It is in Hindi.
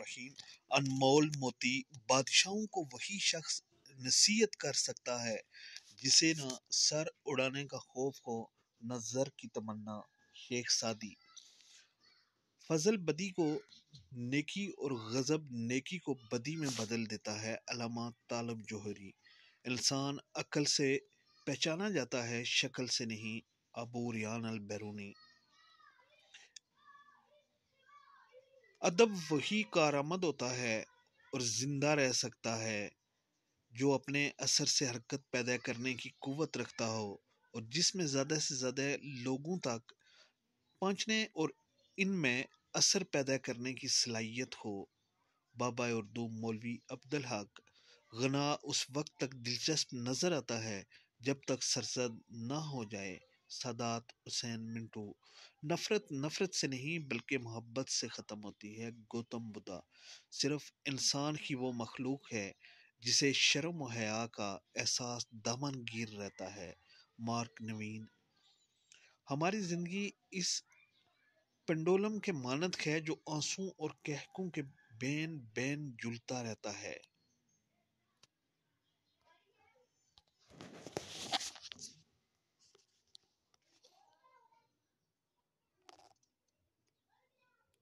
रहीम अनमोल मोती बादशाहों को वही शख्स नसीहत कर सकता है जिसे न सर उड़ाने का खौफ हो नजर की तमन्ना शेख सादी फजल बदी को नेकी और गज़ब नेकी को बदी में बदल देता है अलामा तालब जोहरी इंसान अकल से पहचाना जाता है शक्ल से नहीं अबू रियान अल बैरूनी अदब वही कारामद होता है और ज़िंदा रह सकता है जो अपने असर से हरकत पैदा करने की क़वत रखता हो और जिसमें ज़्यादा से ज़्यादा लोगों तक पहुँचने और इनमें असर पैदा करने की सलाहियत हो बाबा और दो मौलवी अब्दुल हक गना उस वक्त तक दिलचस्प नज़र आता है जब तक सरसद ना हो जाए सादात हुसैन मिंटू नफ़रत नफ़रत से नहीं बल्कि मोहब्बत से ख़त्म होती है गौतम बुद्धा सिर्फ इंसान ही वो मखलूक है जिसे शर्म हया का एहसास दमन गिर रहता है मार्क नवीन हमारी ज़िंदगी इस पेंडोलम के मानद है जो आंसू और कहकों के बैन बैन जुलता रहता है